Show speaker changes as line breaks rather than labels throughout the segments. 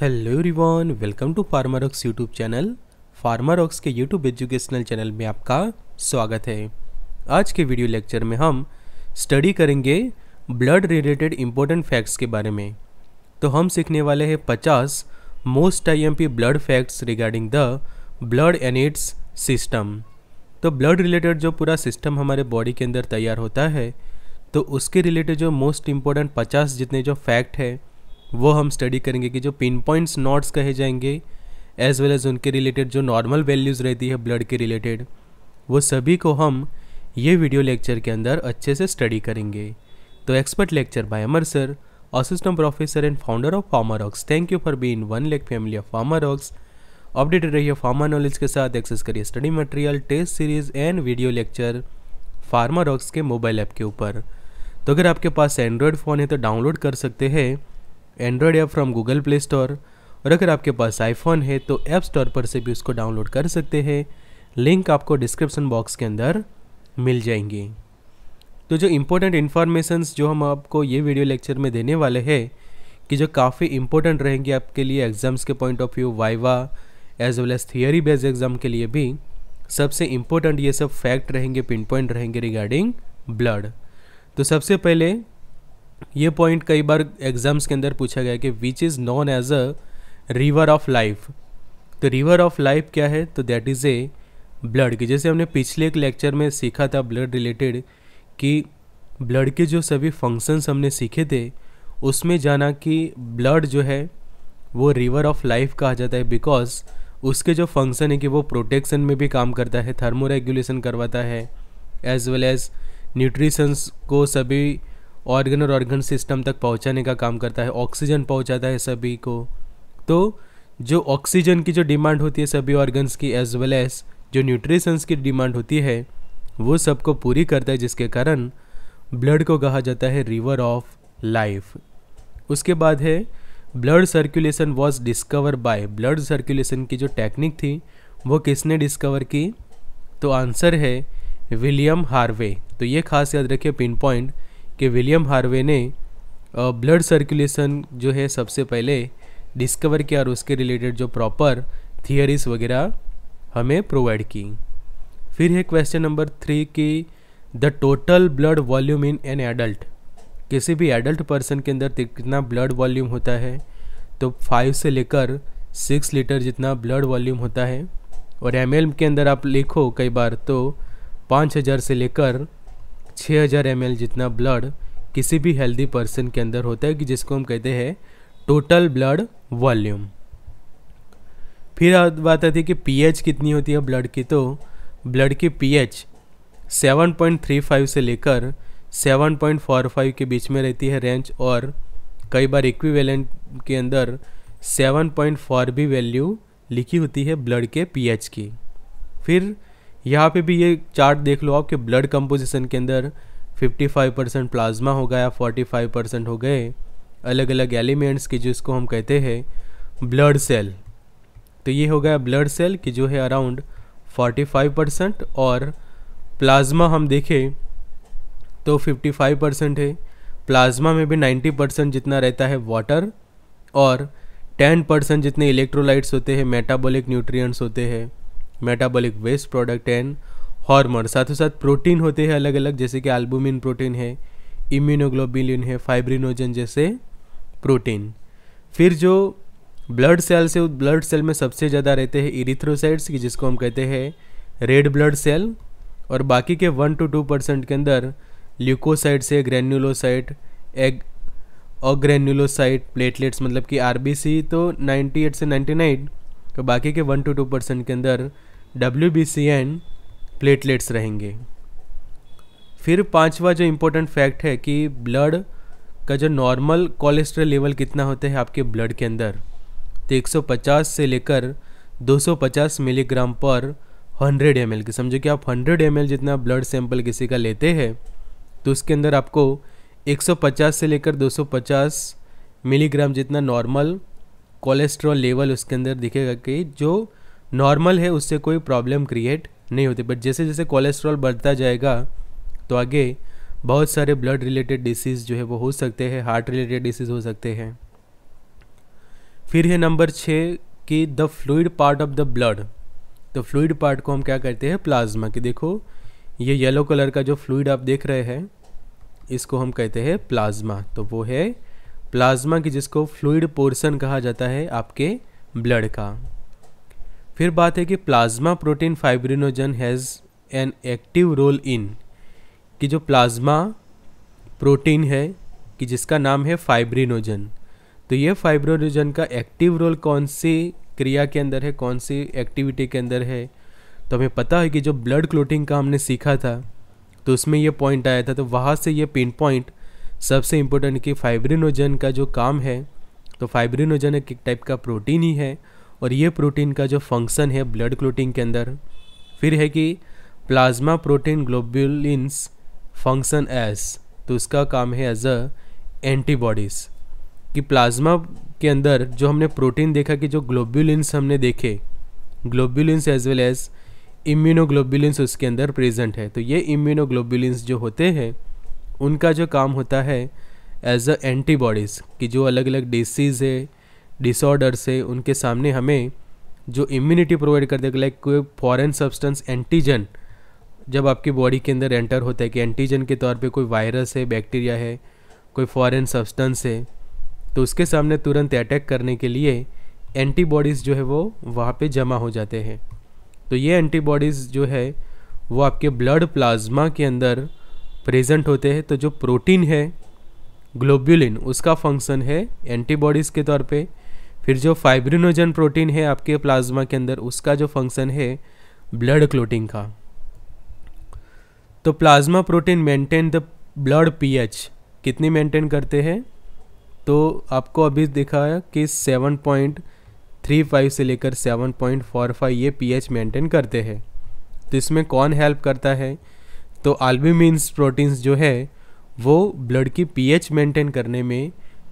hello रिवॉन welcome to Pharmarox YouTube channel Pharmarox के YouTube educational channel में आपका स्वागत है आज के वीडियो लेक्चर में हम स्टडी करेंगे ब्लड रिलेटेड इम्पोर्टेंट फैक्ट्स के बारे में तो हम सीखने वाले हैं 50 most IMP blood facts regarding the blood and its system तो ब्लड रिलेटेड जो पूरा सिस्टम हमारे बॉडी के अंदर तैयार होता है तो उसके रिलेटेड जो मोस्ट इम्पोर्टेंट पचास जितने जो फैक्ट है वो हम स्टडी करेंगे कि जो पिन पॉइंट्स नॉट्स कहे जाएंगे एज वेल एज उनके रिलेटेड जो नॉर्मल वैल्यूज़ रहती है ब्लड के रिलेटेड वो सभी को हम ये वीडियो लेक्चर के अंदर अच्छे से स्टडी करेंगे तो expert lecture by Amar sir professor and founder of pharma Pharmarox thank you for being one lake family of Pharmarox updated रहिए फार्मा नॉलेज के साथ एक्सेस करिए study material test series and video lecture Pharmarox के mobile app के ऊपर तो अगर आपके पास एंड्रॉयड फ़ोन है तो डाउनलोड कर सकते हैं Android app from Google Play Store और अगर आपके पास आईफोन है तो ऐप स्टोर पर से भी उसको डाउनलोड कर सकते हैं लिंक आपको डिस्क्रिप्सन बॉक्स के अंदर मिल जाएंगे तो जो इम्पोर्टेंट इन्फॉर्मेशंस जो हम आपको ये वीडियो लेक्चर में देने वाले हैं कि जो काफ़ी इम्पोर्टेंट रहेंगे आपके लिए एग्ज़ाम्स के point of view viva as well as theory based exam के लिए भी सबसे इम्पोर्टेंट ये सब फैक्ट रहेंगे पिन पॉइंट रहेंगे रिगार्डिंग ब्लड तो सबसे पहले ये पॉइंट कई बार एग्जाम्स के अंदर पूछा गया कि which is known as a river of life तो रिवर ऑफ लाइफ क्या है तो दैट इज़ ए ब्लड की जैसे हमने पिछले एक लेक्चर में सीखा था ब्लड रिलेटेड कि ब्लड के जो सभी फंक्शंस हमने सीखे थे उसमें जाना कि ब्लड जो है वो रिवर ऑफ लाइफ कहा जाता है बिकॉज उसके जो फंक्शन है कि वो प्रोटेक्शन में भी काम करता है थर्मोरेगुलेशन करवाता है एज वेल एज न्यूट्रिशंस को सभी ऑर्गन और ऑर्गन सिस्टम तक पहुंचाने का काम करता है ऑक्सीजन पहुंचाता है सभी को तो जो ऑक्सीजन की जो डिमांड होती है सभी ऑर्गन्स की एज वेल एज जो न्यूट्रिशंस की डिमांड होती है वो सबको पूरी करता है जिसके कारण ब्लड को कहा जाता है रिवर ऑफ लाइफ उसके बाद है blood circulation was discover by blood circulation की जो टेक्निक थी वो किसने डिस्कवर की तो आंसर है विलियम हार्वे तो ये खास याद रखिए पिन पॉइंट कि विलियम हार्वे ने ब्लड सर्कुलेशन जो है सबसे पहले डिस्कवर किया और उसके रिलेटेड जो प्रॉपर थियरीज वगैरह हमें प्रोवाइड की फिर है क्वेश्चन नंबर थ्री कि the total blood volume in an adult किसी भी एडल्ट पर्सन के अंदर कितना ब्लड वॉल्यूम होता है तो फाइव से लेकर सिक्स लीटर जितना ब्लड वॉल्यूम होता है और एम के अंदर आप लिखो कई बार तो पाँच हज़ार से लेकर छः हज़ार एम जितना ब्लड किसी भी हेल्दी पर्सन के अंदर होता है कि जिसको हम कहते हैं टोटल ब्लड वॉल्यूम फिर बात आती है कि पीएच कितनी होती है ब्लड की तो ब्लड की पीएच 7.35 से लेकर 7.45 के बीच में रहती है रेंज और कई बार इक्विवेलेंट के अंदर 7.4 भी वैल्यू लिखी होती है ब्लड के पीएच की फिर यहाँ पे भी ये चार्ट देख लो आप कि ब्लड कंपोजिशन के अंदर 55 परसेंट प्लाज्मा हो गया 45 परसेंट हो गए अलग अलग एलिमेंट्स के जिसको हम कहते हैं ब्लड सेल तो ये हो गया ब्लड सेल कि जो है अराउंड 45 परसेंट और प्लाज्मा हम देखें तो 55 परसेंट है प्लाज्मा में भी 90 परसेंट जितना रहता है वाटर और 10 परसेंट जितने इलेक्ट्रोलाइट्स होते हैं मेटाबॉलिक न्यूट्रिएंट्स होते हैं metabolic waste product and hormone साथ ही साथ प्रोटीन होते हैं अलग अलग जैसे कि एल्बुमिन प्रोटीन है इम्यूनोग्लोबिलिन है फाइब्रिनोजन जैसे प्रोटीन फिर जो ब्लड सेल्स है उस ब्लड सेल में सबसे ज़्यादा रहते हैं इरिथ्रोसाइड्स की जिसको हम कहते हैं रेड ब्लड सेल और बाकी के वन टू टू परसेंट के अंदर ल्यूकोसाइट से ग्रेन्यूलोसाइट एग अग्रेन्यूलोसाइट प्लेटलेट्स मतलब कि आर तो 98 से 99 तो बाकी के वन टू टू परसेंट के अंदर W B C and platelets रहेंगे फिर पांचवा जो इम्पोर्टेंट फैक्ट है कि ब्लड का जो नॉर्मल कोलेस्ट्रॉल लेवल कितना होता है आपके ब्लड के अंदर तो 150 से लेकर 250 मिलीग्राम पर 100 एम के समझो कि आप 100 एम जितना ब्लड सैंपल किसी का लेते हैं तो उसके अंदर आपको 150 से लेकर 250 मिलीग्राम जितना नॉर्मल कोलेस्ट्रॉल लेवल उसके अंदर दिखेगा कि जो नॉर्मल है उससे कोई प्रॉब्लम क्रिएट नहीं होती बट जैसे जैसे कोलेस्ट्रॉल बढ़ता जाएगा तो आगे बहुत सारे ब्लड रिलेटेड डिसीज़ जो है वो हो सकते हैं हार्ट रिलेटेड डिसीज़ हो सकते हैं फिर है नंबर छः कि the fluid part of the blood तो फ्लूड पार्ट को हम क्या कहते हैं प्लाज्मा कि देखो ये येलो कलर का जो फ्लूड आप देख रहे हैं इसको हम कहते हैं प्लाज्मा तो वो है प्लाज्मा की जिसको फ्लूड पोर्सन कहा जाता है आपके ब्लड का फिर बात है कि plasma protein fibrinogen has an active role in कि जो प्लाज्मा प्रोटीन है कि जिसका नाम है फाइब्रिनोजन तो ये फाइब्रिनोजन का एक्टिव रोल कौन सी क्रिया के अंदर है कौन सी एक्टिविटी के अंदर है तो हमें पता है कि जो ब्लड क्लोटिंग का हमने सीखा था तो उसमें ये पॉइंट आया था तो वहाँ से ये पिन पॉइंट सबसे इम्पोर्टेंट कि फाइब्रिनोजन का जो काम है तो फाइब्रिनोजन एक टाइप का प्रोटीन ही है और ये प्रोटीन का जो फंक्शन है ब्लड क्लोटिंग के अंदर फिर है कि plasma protein globulins function as तो उसका काम है एज अ एंटीबॉडीज़ कि प्लाज्मा के अंदर जो हमने प्रोटीन देखा कि जो ग्लोब्यूलिन्स हमने देखे globulins as well as immunoglobulins उसके अंदर प्रेजेंट है तो ये इम्यूनोग्लोब्यूलिन्स जो होते हैं उनका जो काम होता है एज अ एंटीबॉडीज़ कि जो अलग अलग डिसीज़ है डिसऑर्डर से उनके सामने हमें जो इम्यूनिटी प्रोवाइड कर देगा लाइक कोई फॉरेन सब्सटेंस एंटीजन जब आपकी बॉडी के अंदर एंटर होता है कि एंटीजन के तौर पे कोई वायरस है बैक्टीरिया है कोई फॉरेन सब्सटेंस है तो उसके सामने तुरंत अटैक करने के लिए एंटीबॉडीज़ जो है वो वहाँ पे जमा हो जाते हैं तो ये एंटीबॉडीज़ जो है वो आपके ब्लड प्लाज्मा के अंदर प्रेजेंट होते हैं तो जो प्रोटीन है ग्लोब्यूलिन उसका फंक्शन है एंटीबॉडीज़ के तौर पर फिर जो फाइब्रिनोजन प्रोटीन है आपके प्लाज्मा के अंदर उसका जो फंक्शन है ब्लड क्लोटिंग का तो plasma protein maintain the blood pH कितनी मेंटेन करते हैं तो आपको अभी दिखाया कि 7.35 से लेकर 7.45 ये पीएच मेंटेन करते हैं तो इसमें कौन हेल्प करता है तो आल्बुमिन्स प्रोटीन्स जो है वो ब्लड की पीएच मेंटेन करने में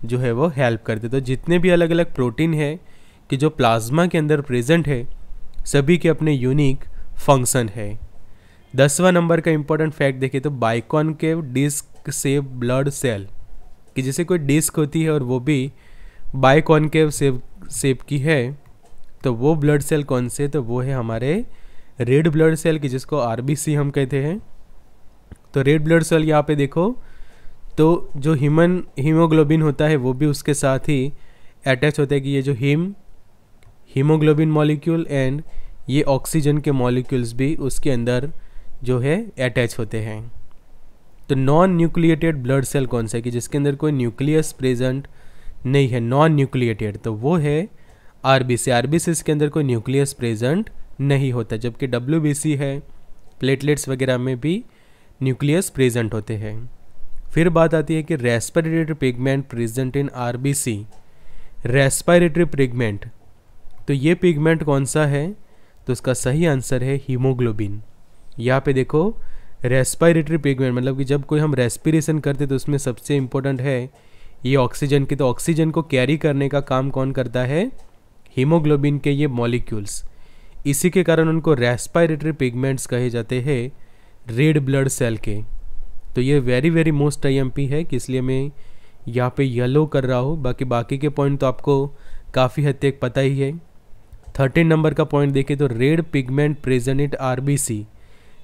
जो है वो हेल्प करते तो जितने भी अलग अलग प्रोटीन है कि जो प्लाज्मा के अंदर प्रेजेंट है सभी के अपने यूनिक फंक्शन है दसवा नंबर का इम्पोर्टेंट फैक्ट देखिए तो बाइकॉन के डिस्क से ब्लड सेल कि जैसे कोई डिस्क होती है और वो भी बाइकॉन के सेप सेप की है तो वो ब्लड सेल कौन से तो वो है हमारे रेड ब्लड सेल की जिसको आर हम कहते हैं तो रेड ब्लड सेल यहाँ पे देखो तो जो ह्यूमन हीमोग्लोबिन होता है वो भी उसके साथ ही अटैच होता है कि ये जो हीम हीमोग्लोबिन मॉलिक्यूल एंड ये ऑक्सीजन के मॉलिक्यूल्स भी उसके अंदर जो है अटैच होते हैं तो नॉन न्यूक्लिएटेड ब्लड सेल कौन सा है कि जिसके अंदर कोई न्यूक्लियस प्रेजेंट नहीं है नॉन न्यूक्लिएटेड तो वो है R B C R B C इसके अंदर कोई न्यूक्लियस प्रेजेंट नहीं होता जबकि डब्ल्यू बी सी है प्लेटलेट्स वगैरह में भी न्यूक्लियस प्रेजेंट होते हैं फिर बात आती है कि respiratory pigment present in R B C respiratory pigment तो ये पिगमेंट कौन सा है तो उसका सही आंसर है हीमोग्लोबिन यहाँ पे देखो रेस्पिरेटरी पिगमेंट मतलब कि जब कोई हम रेस्पिरेशन करते तो उसमें सबसे इम्पोर्टेंट है ये ऑक्सीजन की तो ऑक्सीजन को कैरी करने का काम कौन करता है हीमोग्लोबिन के ये मॉलिक्यूल्स इसी के कारण उनको रेस्पिरेटरी पिगमेंट्स कहे जाते हैं रेड ब्लड सेल के तो ये वेरी वेरी मोस्ट आई है कि इसलिए मैं यहाँ पे येलो कर रहा हूँ बाकी बाकी के पॉइंट तो आपको काफ़ी हद तक पता ही है थर्टीन नंबर का पॉइंट देखिए तो red pigment present it R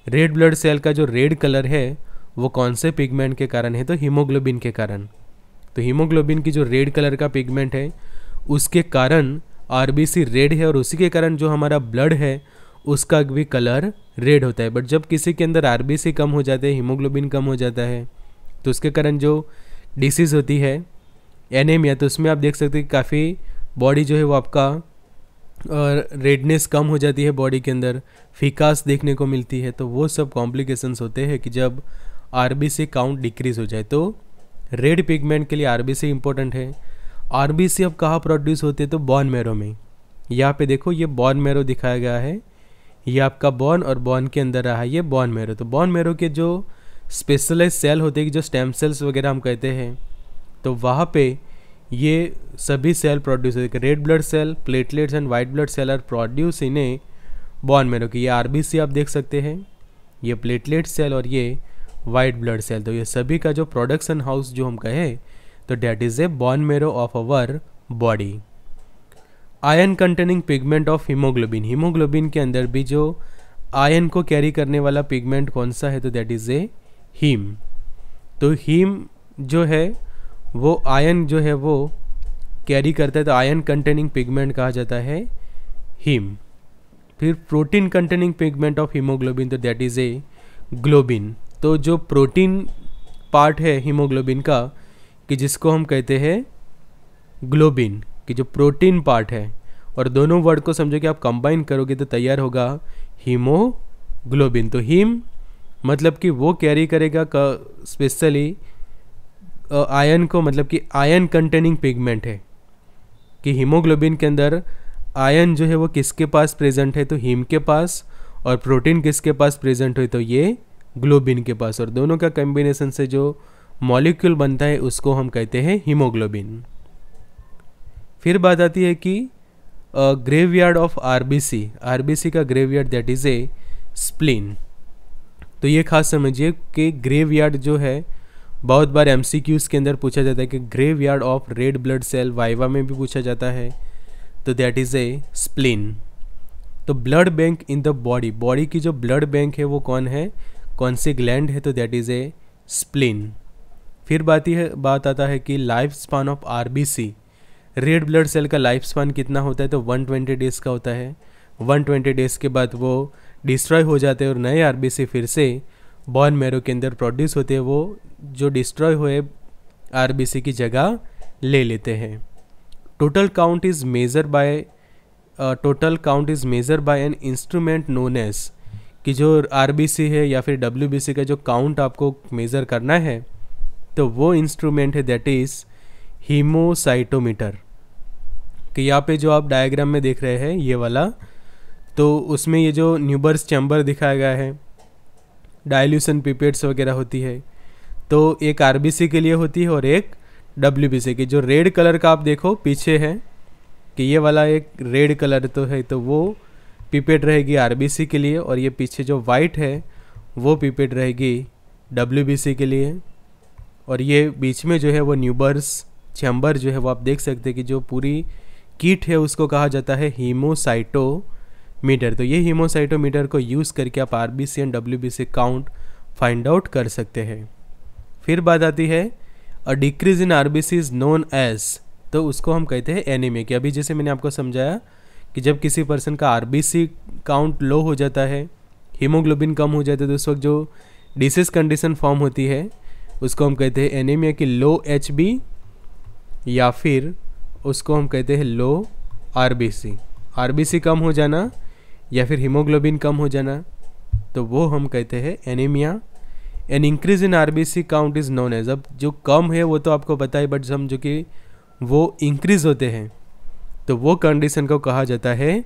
red blood cell का जो रेड कलर है वो कौन से पिगमेंट के कारण है तो हीमोग्लोबिन के कारण तो हीमोग्लोबिन की जो रेड कलर का पिगमेंट है उसके कारण आर रेड है और उसी के कारण जो हमारा ब्लड है उसका भी कलर रेड होता है बट जब किसी के अंदर आर कम हो जाते हैं हीमोग्लोबिन कम हो जाता है तो उसके कारण जो डिसीज़ होती है एनेमिया तो उसमें आप देख सकते हैं कि काफ़ी बॉडी जो है वो आपका और रेडनेस कम हो जाती है बॉडी के अंदर फिकास देखने को मिलती है तो वो सब कॉम्प्लिकेशंस होते हैं कि जब आर काउंट डिक्रीज़ हो जाए तो रेड पिगमेंट के लिए आर बी इंपॉर्टेंट है आर बी अब कहाँ प्रोड्यूस होते हैं तो बॉन मैरो में यहाँ पे देखो ये बॉन मैरो दिखाया गया है ये आपका बॉन और बॉन के अंदर रहा ये बॉन मेरो तो बॉन मेरो के जो स्पेशलाइज सेल होते हैं जो स्टेम सेल्स वगैरह हम कहते हैं तो वहाँ पे ये सभी सेल प्रोड्यूस होते red blood cell platelets and white blood cell are produce in a bone marrow की ये आर आप देख सकते हैं ये प्लेटलेट सेल और ये वाइट ब्लड सेल तो ये सभी का जो प्रोडक्शन हाउस जो हम कहें तो that is a bone marrow of our body iron containing pigment of haemoglobin haemoglobin के अंदर भी जो आयन को कैरी करने वाला पिगमेंट कौन सा है तो दैट इज़ ए हीम तो हीम जो है वो आयन जो है वो कैरी करता है तो आयन कंटेनिंग पिगमेंट कहा जाता है हीम फिर protein containing pigment of haemoglobin तो दैट इज़ ए ग्लोबिन तो जो प्रोटीन पार्ट है हीमोग्लोबिन का कि जिसको हम कहते हैं ग्लोबिन कि जो प्रोटीन पार्ट है और दोनों वर्ड को समझो कि आप कंबाइन करोगे तो तैयार होगा हीमोग्लोबिन तो हीम मतलब कि वो कैरी करेगा स्पेशली आयन को मतलब कि आयन कंटेनिंग पिगमेंट है कि हीमोग्लोबिन के अंदर आयन जो है वो किसके पास प्रेजेंट है तो हीम के पास और प्रोटीन किसके पास प्रेजेंट हो तो ये ग्लोबिन के पास और दोनों का कम्बिनेसन से जो मॉलिक्यूल बनता है उसको हम कहते हैं हीमोग्लोबिन फिर बात आती है कि graveyard of B C का graveyard that is a spleen तो ये खास समझिए कि ग्रेव यार्ड जो है बहुत बार एम सी क्यूज के अंदर पूछा जाता है कि graveyard of red blood cell viva में भी पूछा जाता है तो दैट इज़ ए स्प्लिन तो blood bank in the body body की जो ब्लड बैंक है वो कौन है कौन सी ग्लैंड है तो दैट इज़ ए स्प्लिन फिर बात है बात आता है कि life span of R B C red blood cell का लाइफ स्पान कितना होता है तो 120 डेज़ का होता है 120 डेज़ के बाद वो डिस्ट्रॉय हो जाते हैं और नए आर फिर से बॉन मेरो के अंदर प्रोड्यूस होते हैं वो जो डिस्ट्रॉय हुए आर की जगह ले लेते हैं total count is measure by total count is measure by an instrument known as कि जो आर है या फिर डब्ल्यू का जो काउंट आपको मेज़र करना है तो वो इंस्ट्रूमेंट है दैट इज़ हीमोसाइटोमीटर कि यहाँ पे जो आप डायग्राम में देख रहे हैं ये वाला तो उसमें ये जो न्यूबर्स चैम्बर दिखाया गया है डायल्यूशन पीपेड्स वगैरह होती है तो एक आर के लिए होती है और एक डब्ल्यू की जो रेड कलर का आप देखो पीछे है कि ये वाला एक रेड कलर तो है तो वो पीपेड रहेगी आर के लिए और ये पीछे जो वाइट है वो पीपेड रहेगी डब्ल्यू के लिए और ये बीच में जो है वो न्यूबर्स चैम्बर जो है वो आप देख सकते हैं कि जो पूरी किट है उसको कहा जाता है हीमोसाइटोमीटर तो ये हीमोसाइटोमीटर को यूज़ करके आप R B C and W B C count find out कर सकते हैं फिर बात आती है a decrease in R B C is known as तो उसको हम कहते हैं एनीमिया कि अभी जैसे मैंने आपको समझाया कि जब किसी पर्सन का R B C count low हो जाता है हीमोग्लोबिन कम हो जाता है तो उस वक्त जो डिसीज कंडीशन फॉर्म होती है उसको हम कहते हैं एनीमिया की लो एच बी या फिर उसको हम कहते हैं लो आरबीसी आरबीसी कम हो जाना या फिर हीमोग्लोबिन कम हो जाना तो वो हम कहते हैं anaemia an increase in RBC count is known as अब जो कम है वो तो आपको पता है बट समझो कि वो इंक्रीज होते हैं तो वो कंडीशन को कहा जाता है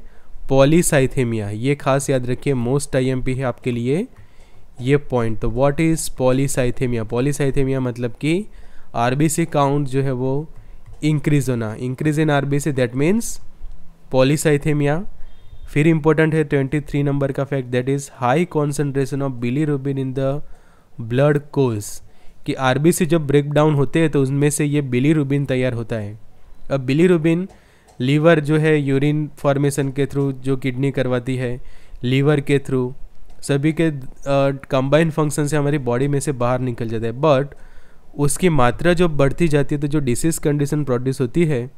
पॉलीसाइथेमिया ये खास याद रखिए मोस्ट आईएमपी है आपके लिए ये पॉइंट तो व्हाट इज़ पॉलीसाइथेमिया पॉलीसाइथेमिया मतलब कि आरबीसी काउंट जो है वो इंक्रीज होना increase in R C that means polycythaemia फिर इंपॉर्टेंट है ट्वेंटी थ्री नंबर का fact that is high concentration of bilirubin in the blood calls कि आर बी सी जब ब्रेक डाउन होते हैं तो उनमें से ये बिली रूबिन तैयार होता है अब बिली रूबिन लीवर जो है यूरिन फॉर्मेशन के थ्रू जो किडनी करवाती है लीवर के थ्रू सभी के कंबाइंड फंक्शन से हमारी बॉडी में से बाहर निकल जाता है बट उसकी मात्रा जो बढ़ती जाती है तो जो डिसीज़ कंडीशन प्रोड्यूस होती है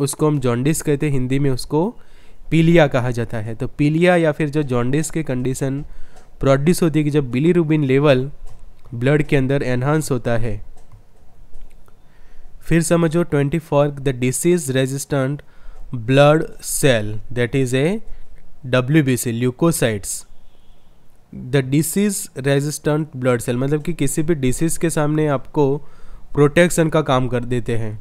उसको हम जॉन्डिस कहते हैं हिंदी में उसको पीलिया कहा जाता है तो पीलिया या फिर जो जॉन्डिस के कंडीशन प्रोड्यूस होती है कि जब बिलीरुबिन लेवल ब्लड के अंदर एनहांस होता है फिर समझो twenty four the disease resistant blood cell that is a W B C leucocytes the disease resistant blood cell मतलब कि किसी भी डिसीज़ के सामने आपको प्रोटेक्शन का काम कर देते हैं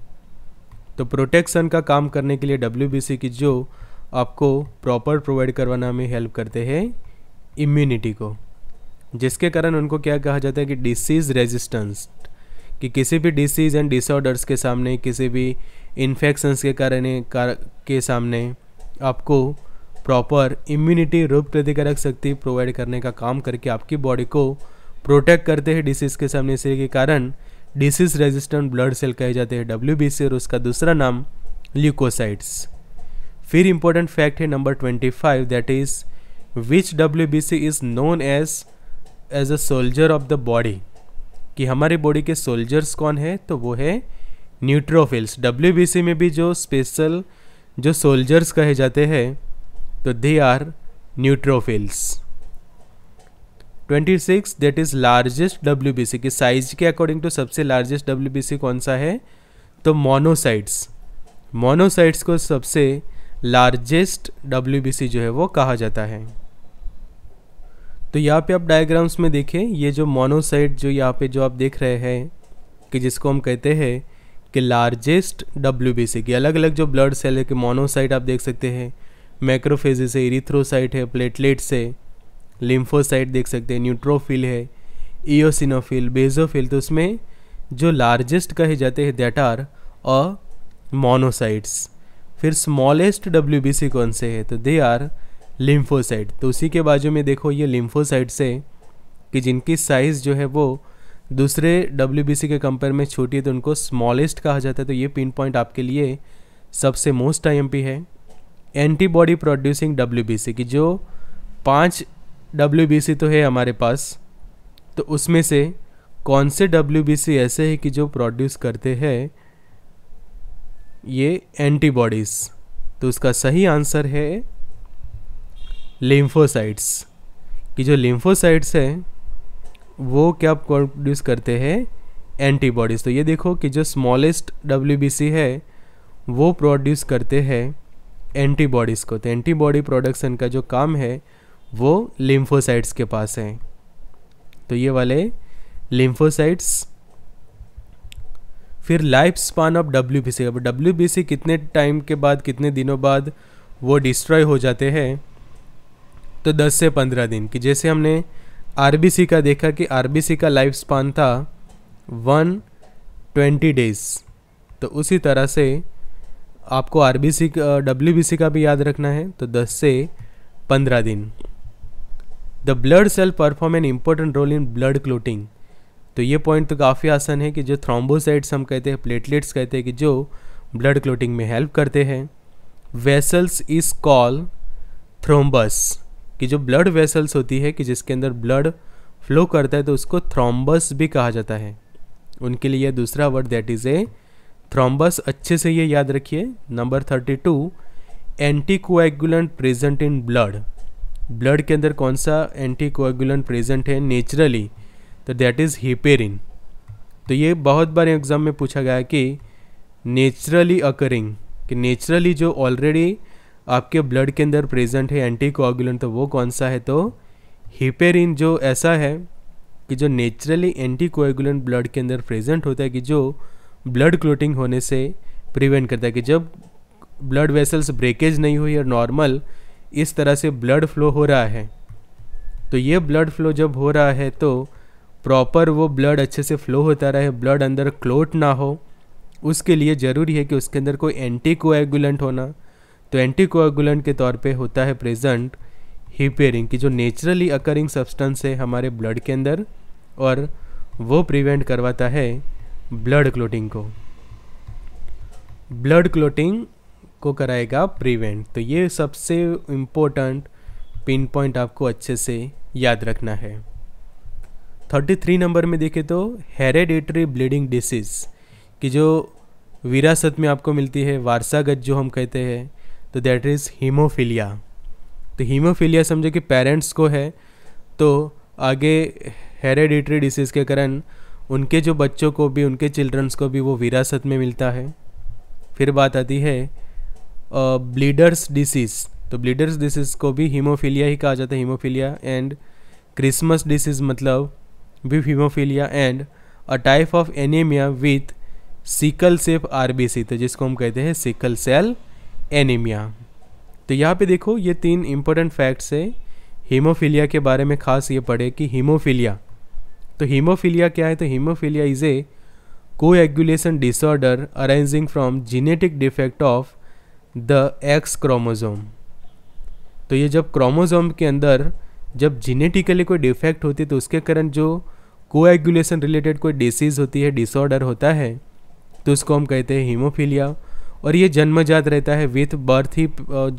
तो प्रोटेक्शन का काम करने के लिए डब्ल्यू की जो आपको प्रॉपर प्रोवाइड करवाना में हेल्प करते हैं इम्यूनिटी को जिसके कारण उनको क्या कहा जाता है कि डिसीज़ रेजिस्टेंस कि किसी भी डिसीज़ एंड डिसऑर्डर्स के सामने किसी भी इन्फेक्शंस के कारण के सामने आपको प्रॉपर इम्यूनिटी रोग प्रतिकारक शक्ति प्रोवाइड करने का काम करके आपकी बॉडी को प्रोटेक्ट करते हैं डिसीज़ के सामने से के कारण डिसीज रेजिस्टेंट ब्लड सेल कहे जाते हैं डब्ल्यू और उसका दूसरा नाम ल्यूकोसाइट्स फिर इंपॉर्टेंट फैक्ट है number twenty five that is which W B C is known as as a soldier of the body कि हमारे बॉडी के सोल्जर्स कौन है तो वो है न्यूट्रोफिल्स डब्ल्यू बी सी में भी जो स्पेशल जो सोल्जर्स कहे जाते हैं तो they are neutrophils 26 that is largest W B C की साइज के अकॉर्डिंग टू सबसे लार्जेस्ट डब्ल्यू बी सी कौन सा है तो मोनोसाइट्स मोनोसाइट्स को सबसे लार्जेस्ट डब्ल्यू बी सी जो है वो कहा जाता है तो यहाँ पे आप डायग्राम्स में देखें ये जो मोनोसाइट जो यहाँ पे जो आप देख रहे हैं कि जिसको हम कहते हैं कि लार्जेस्ट डब्ल्यू बी सी की अलग अलग जो ब्लड सेल है कि मोनोसाइट आप देख सकते हैं मैक्रोफेजेस है इरिथ्रोसाइट है प्लेटलेट्स है लिम्फोसाइट देख सकते हैं न्यूट्रोफिल है ईओसिनोफिल बेजोफिल तो उसमें जो लार्जेस्ट कहे जाते हैं दैट आर अ मोनोसाइट्स फिर स्मॉलेस्ट डब्ल्यू बी सी कौन से है तो दे आर लिम्फोसाइट तो उसी के बाजू में देखो ये लिम्फोसाइट्स है कि जिनकी साइज़ जो है वो दूसरे डब्ल्यू बी सी के कंपेयर में छोटी है तो उनको स्मॉलेस्ट कहा जाता है तो ये पिन पॉइंट आपके लिए सबसे मोस्ट आई एम पी है antibody producing W B C की जो पांच डब्ल्यू बी सी तो है हमारे पास तो उसमें से कौन से डब्ल्यू बी सी ऐसे हैं कि जो प्रोड्यूस करते हैं ये एंटीबॉडीज़ तो उसका सही आंसर है लिम्फोसाइट्स कि जो लिम्फोसाइट्स है वो क्या प्रोड्यूस करते हैं एंटीबॉडीज़ तो ये देखो कि जो स्मॉलेस्ट डब्ल्यू है वो प्रोड्यूस करते हैं एंटीबॉडीज़ को तो एंटीबॉडी प्रोडक्शन का जो काम है वो लिम्फोसाइट्स के पास है तो ये वाले लिम्फोसाइट्स फिर life span of W B C अब डब्ल्यू बी सी कितने टाइम के बाद कितने दिनों बाद वो डिस्ट्रॉय हो जाते हैं तो 10 से 15 दिन कि जैसे हमने आर बी सी का देखा कि आर बी सी का लाइफ स्पान था वन ट्वेंटी डेज तो उसी तरह से आपको R B C W B C का भी याद रखना है तो दस से पंद्रह दिन the blood cell perform an important role in blood clotting तो ये पॉइंट तो काफ़ी आसान है कि जो थ्रोम्बोसाइड्स हम कहते हैं प्लेटलेट्स कहते हैं कि जो ब्लड क्लोटिंग में हेल्प करते हैं वेसल्स इज कॉल थ्रोम्बस कि जो ब्लड वेसल्स होती है कि जिसके अंदर ब्लड फ्लो करता है तो उसको थ्रोम्बस भी कहा जाता है उनके लिए दूसरा word that is a thrombus अच्छे से ये याद रखिए number thirty two anticoagulant present in blood blood के अंदर कौन सा एंटी कोएगुलेंट प्रेजेंट है नेचुरली तो दैट इज़ हिपेरिन तो ये बहुत बार एग्ज़ाम में पूछा गया कि नेचुरली अकरिंग कि नेचुरली जो ऑलरेडी आपके ब्लड के अंदर प्रेजेंट है एंटी कोआगुलेंट तो वो कौन सा है तो हिपेरिन जो ऐसा है कि जो नेचुरली एंटी कोएगुलेंट ब्लड के अंदर प्रेजेंट होता है कि जो ब्लड क्लोटिंग होने से प्रिवेंट करता है कि जब ब्लड वेसल्स ब्रेकेज नहीं हुई और नॉर्मल इस तरह से ब्लड फ्लो हो रहा है तो ये ब्लड फ्लो जब हो रहा है तो प्रॉपर वो ब्लड अच्छे से फ्लो होता रहे ब्लड अंदर क्लोट ना हो उसके लिए ज़रूरी है कि उसके अंदर कोई एंटी कोएगुलेंट होना तो एंटी कोएगुलेंट के तौर पे होता है प्रेजेंट हिपेरिंग की जो नेचुरली अकरिंग सब्सटेंस है हमारे ब्लड के अंदर और वो प्रिवेंट करवाता है ब्लड क्लोटिंग को ब्लड क्लोटिंग को कराएगा प्रिवेंट तो ये सबसे इम्पोर्टेंट पिन पॉइंट आपको अच्छे से याद रखना है 33 नंबर में देखें तो हेरेडिटरी ब्लीडिंग डिसीज़ कि जो विरासत में आपको मिलती है वारसागत जो हम कहते हैं तो दैट इज़ हीमोफीलिया तो हीमोफीलिया समझो कि पेरेंट्स को है तो आगे हेरेडिटरी डिसीज़ के कारण उनके जो बच्चों को भी उनके चिल्ड्रंस को भी वो विरासत में मिलता है फिर बात आती है ब्लीडर्स डिसीज़ तो ब्लीडर्स डिसीज़ को भी हीमोफीलिया ही कहा जाता है हीमोफीलिया एंड क्रिसमस डिसीज़ मतलब भी haemophilia and a type of anaemia with sickle shape RBC तो जिसको हम कहते हैं सिकल सेल एनीमिया तो यहाँ पे देखो ये तीन इम्पोर्टेंट फैक्ट्स है हीमोफीलिया के बारे में खास ये पढ़े कि हीमोफीलिया तो हीमोफीलिया क्या है तो haemophilia is a co coagulation disorder arising from genetic defect of the X chromosome तो ये जब क्रोमोजोम के अंदर जब जीनेटिकली कोई डिफेक्ट होती है तो उसके कारण जो को कोएगुलेशन रिलेटेड कोई डिसीज़ होती है डिसऑर्डर होता है तो उसको हम कहते हैं हीमोफीलिया और ये जन्मजात रहता है विथ बर्थ ही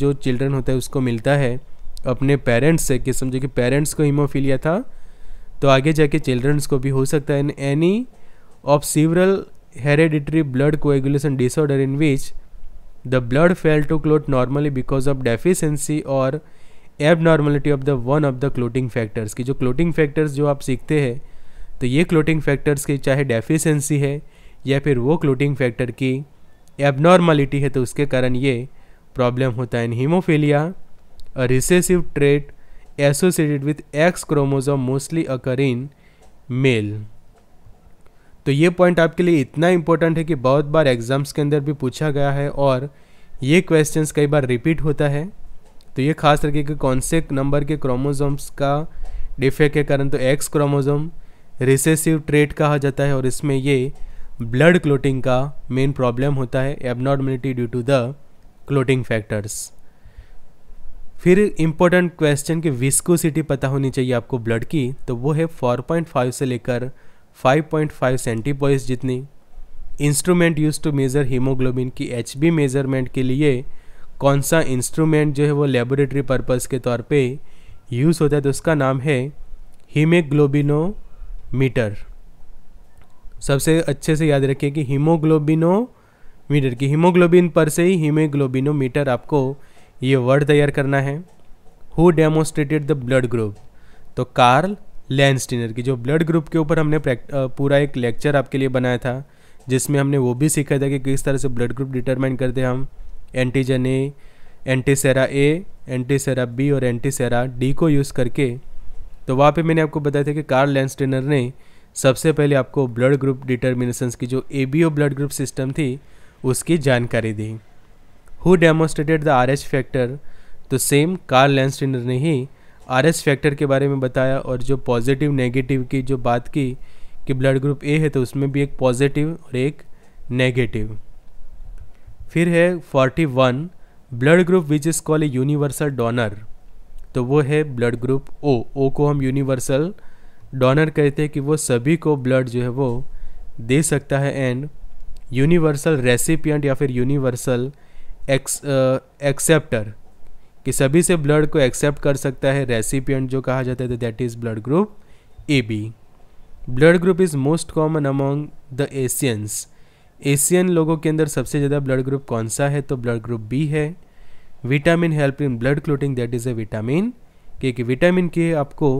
जो चिल्ड्रन होता है उसको मिलता है अपने पेरेंट्स से कि समझो कि पेरेंट्स को हीमोफीलिया था तो आगे जाके चिल्ड्रंस को भी हो सकता है in any of several hereditary blood coagulation disorder in which the blood fail to clot normally because of deficiency और abnormality of the one of the clotting factors की जो क्लोटिंग फैक्टर्स जो आप सीखते हैं तो ये क्लोटिंग फैक्टर्स की चाहे डेफिशेंसी है या फिर वो क्लोटिंग फैक्टर की एबनॉर्मलिटी है तो उसके कारण ये प्रॉब्लम होता है in haemophilia a recessive trait associated with X chromosome mostly occur in male तो ये पॉइंट आपके लिए इतना इंपॉर्टेंट है कि बहुत बार एग्जाम्स के अंदर भी पूछा गया है और ये क्वेश्चंस कई बार रिपीट होता है तो ये खास करके कि कौन से नंबर के क्रोमोजोम्स का डिफेक्ट के कारण तो एक्स क्रोमोजोम रिसेसिव ट्रेट कहा जाता है और इसमें ये ब्लड क्लोटिंग का मेन प्रॉब्लम होता है abnormality due to the clotting factors फिर इम्पोर्टेंट क्वेश्चन की विस्कोसिटी पता होनी चाहिए आपको ब्लड की तो वो है 4.5 से लेकर 5.5 सेंटीपॉइस जितनी instrument use to measure haemoglobin की एच मेज़रमेंट के लिए कौन सा इंस्ट्रूमेंट जो है वो लेबोरेटरी पर्पज़ के तौर पे यूज़ होता है तो उसका नाम है मीटर सबसे अच्छे से याद रखिए कि हीमोग्लोबिनो मीटर की हीमोग्लोबिन पर से ही हीमोग्लोबिनोमीटर आपको ये वर्ड तैयार करना है who demonstrated the blood group तो कार्ल लैंडस्टिनर की जो ब्लड ग्रुप के ऊपर हमने पूरा एक लेक्चर आपके लिए बनाया था जिसमें हमने वो भी सीखा था कि किस तरह से ब्लड ग्रुप डिटरमाइन करते हैं हम antigen A antisera A antisera B और एंटीसेरा डी को यूज़ करके तो वहाँ पे मैंने आपको बताया था कि कार्ल लैंडस्टिनर ने सबसे पहले आपको ब्लड ग्रुप डिटर्मिनेशंस की जो A B O blood group system थी उसकी जानकारी दी who demonstrated the R H factor तो सेम कार्ल लैंसटिनर ने ही आर एस फैक्टर के बारे में बताया और जो पॉजिटिव नेगेटिव की जो बात की कि ब्लड ग्रुप ए है तो उसमें भी एक पॉजिटिव और एक नेगेटिव फिर है forty one blood group which is call a universal donor तो वो है ब्लड ग्रुप ओ ओ को हम यूनिवर्सल डोनर कहते हैं कि वो सभी को ब्लड जो है वो दे सकता है एंड यूनिवर्सल रेसिपियंट या फिर यूनिवर्सल एक्सेप्टर uh, कि सभी से ब्लड को एक्सेप्ट कर सकता है रेसिपियंट जो कहा जाता है that is blood group A B blood group is most common among the Asians Asian लोगों के अंदर सबसे ज़्यादा ब्लड ग्रुप कौन सा है तो ब्लड ग्रुप बी है vitamin help in blood clotting that is a vitamin क्योंकि विटामिन के आपको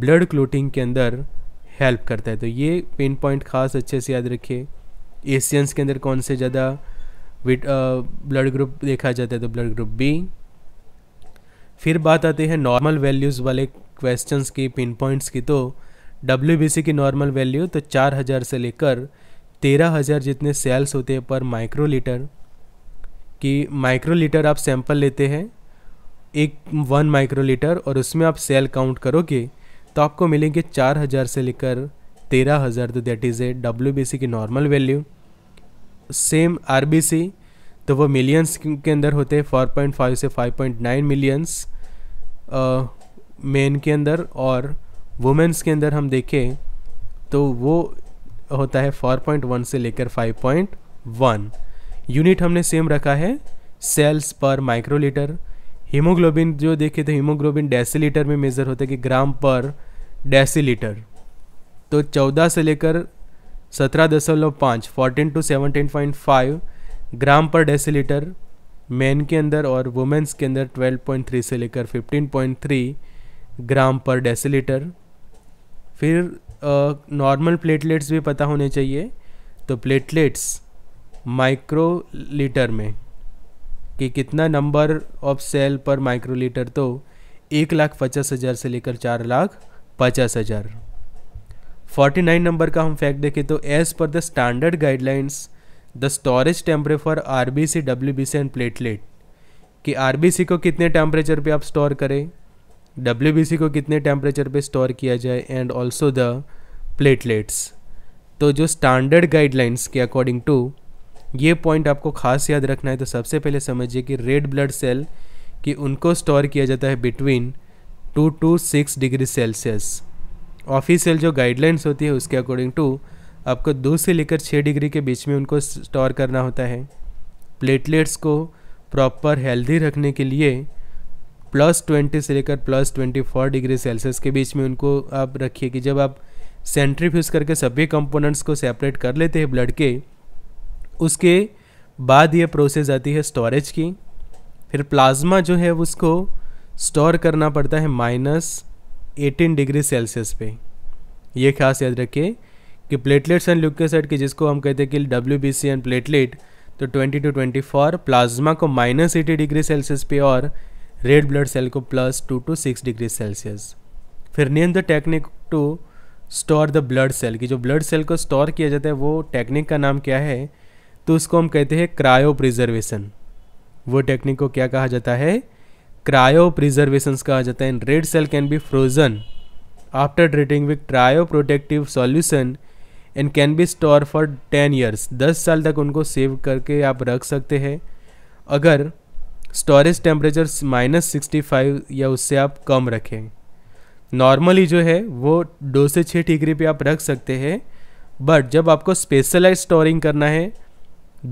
ब्लड क्लोटिंग के अंदर हेल्प करता है तो ये पेन पॉइंट खास अच्छे से याद रखिए एशियंस के अंदर कौन से ज़्यादा विट ब्लड ग्रुप देखा जाता है तो ब्लड ग्रुप बी फिर बात आती है नॉर्मल वैल्यूज़ वाले क्वेश्चन की पिन पॉइंट्स की तो डब्ल्यू की नॉर्मल वैल्यू तो चार हज़ार से लेकर तेरह हज़ार जितने सेल्स होते हैं पर माइक्रोलीटर कि माइक्रोलीटर आप सैंपल लेते हैं एक वन माइक्रोलीटर और उसमें आप सेल काउंट करोगे तो आपको मिलेंगे चार हज़ार से लेकर तेरह हज़ार तो दैट इज़ ए डब्ल्यू की नॉर्मल वैल्यू सेम आर तो वो मिलियंस के अंदर होते हैं फोर पॉइंट फाइव से five point nine millions men के अंदर और वुमेंस के अंदर हम देखें तो वो होता है फोर पॉइंट वन से लेकर फाइव पॉइंट वन यूनिट हमने सेम रखा है सेल्स पर माइक्रोलीटर हीमोग्लोबिन जो देखे तो हीमोग्लोबिन डेसीलीटर में मेज़र होता है कि ग्राम पर डेसीलीटर तो चौदह से लेकर सत्रह दशमलव पाँच fourteen to seventeen point five gram per decilitre main के अंदर और वुमेंस के अंदर ट्वेल्व पॉइंट थ्री से लेकर fifteen point three gram per decilitre फिर नॉर्मल प्लेटलेट्स भी पता होने चाहिए तो प्लेटलेट्स माइक्रो लीटर में कि कितना number of cell per microlitre तो एक लाख पचास हज़ार से लेकर चार लाख पचास हज़ार फोर्टी नाइन नंबर का हम फैक्ट देखें तो as per the standard guidelines the storage temperature for R B C W B C and platelet कि आर बी सी को कितने टेम्परेचर पर आप स्टोर करें डब्ल्यू बी सी को कितने टेम्परेचर पर स्टोर किया जाए एंड ऑल्सो द प्लेटलेट्स तो जो स्टैंडर्ड गाइडलाइंस के अकॉर्डिंग टू ये पॉइंट आपको खास याद रखना है तो सबसे पहले समझिए कि रेड ब्लड सेल कि उनको स्टोर किया जाता है between two two six degree Celsius official जो गाइडलाइंस होती है उसके अकॉर्डिंग टू आपको दो से लेकर छः डिग्री के बीच में उनको स्टोर करना होता है प्लेटलेट्स को प्रॉपर हेल्दी रखने के लिए प्लस ट्वेंटी से लेकर plus twenty four degree Celsius के बीच में उनको आप रखिए कि जब आप सेंट्रीफ्यूज करके सभी कंपोनेंट्स को सेपरेट कर लेते हैं ब्लड के उसके बाद ये प्रोसेस आती है स्टोरेज की फिर प्लाज्मा जो है उसको स्टोर करना पड़ता है माइनस 18 डिग्री सेल्सियस पे ये खास याद रखिए कि प्लेटलेट्स एंड ल्यूकोसाइट की जिसको हम कहते हैं कि W B C and platelet तो 20 टू 24 प्लाज्मा को माइनस एटी डिग्री सेल्सियस पे और रेड ब्लड सेल को plus two two six degree Celsius फिर नियम the technique to store the blood cell की जो ब्लड सेल को स्टोर किया जाता है वो टेक्निक का नाम क्या है तो उसको हम कहते हैं क्रायो प्रिजर्वेशन वो टेक्निक को क्या कहा जाता है क्रायो प्रिजर्वेशंस कहा जाता है red cell can be frozen after treating with cryoprotective solution and can be store for ten years दस साल तक उनको सेव करके आप रख सकते हैं अगर storage temperature minus sixty five या उससे आप कम रखें नॉर्मली जो है वो दो से छः डिग्री पे आप रख सकते हैं बट जब आपको स्पेशलाइज स्टोरिंग करना है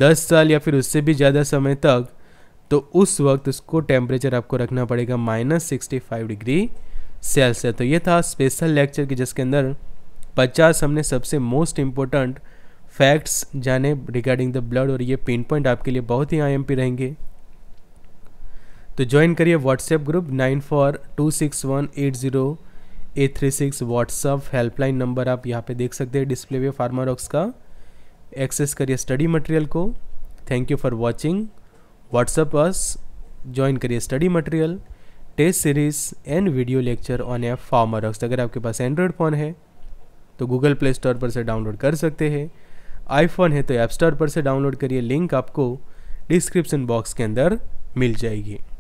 दस साल या फिर उससे भी ज़्यादा समय तक तो उस वक्त उसको टेम्परेचर आपको रखना पड़ेगा minus sixty five degree Celsius तो ये था स्पेशल लेक्चर की जिसके अंदर पचास हमने सबसे मोस्ट इम्पोर्टेंट फैक्ट्स जाने रिगार्डिंग द ब्लड और ये पेन पॉइंट आपके लिए बहुत ही आई रहेंगे तो ज्वाइन करिए WhatsApp group nine four two six one eight zero eight three six WhatsApp helpline number आप यहाँ पे देख सकते हैं डिस्प्ले पे फार्मारॉक्स का एक्सेस करिए स्टडी मटेरियल को thank you for watching WhatsApp us join करिए study material test series and video lecture on फार्मर रक्स अगर आपके पास एंड्रॉयड फ़ोन है तो गूगल प्ले स्टोर पर से डाउनलोड कर सकते हैं आईफोन है तो ऐप स्टोर पर से डाउनलोड करिए लिंक आपको डिस्क्रिप्शन बॉक्स के अंदर मिल जाएगी